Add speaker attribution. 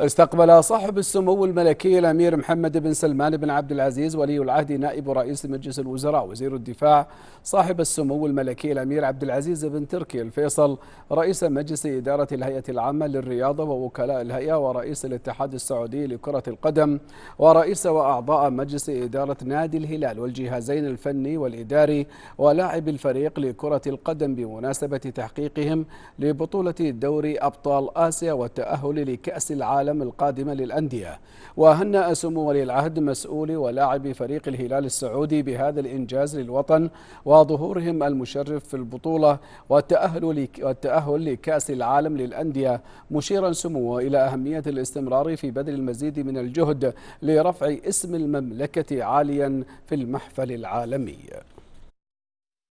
Speaker 1: استقبل صاحب السمو الملكي الامير محمد بن سلمان بن عبد العزيز ولي العهد نائب رئيس مجلس الوزراء وزير الدفاع صاحب السمو الملكي الامير عبد العزيز بن تركي الفيصل رئيس مجلس اداره الهيئه العامه للرياضه ووكلاء الهيئه ورئيس الاتحاد السعودي لكره القدم ورئيس واعضاء مجلس اداره نادي الهلال والجهازين الفني والاداري ولاعب الفريق لكره القدم بمناسبه تحقيقهم لبطوله دوري ابطال اسيا والتاهل لكاس العالم العالم القادمة للأندية وهنأ سمو ولي العهد مسؤولي ولاعبي فريق الهلال السعودي بهذا الإنجاز للوطن وظهورهم المشرف في البطولة والتأهل, والتأهل لكأس العالم للأندية مشيرا سموه إلى أهمية الاستمرار في بذل المزيد من الجهد لرفع اسم المملكة عاليا في المحفل العالمي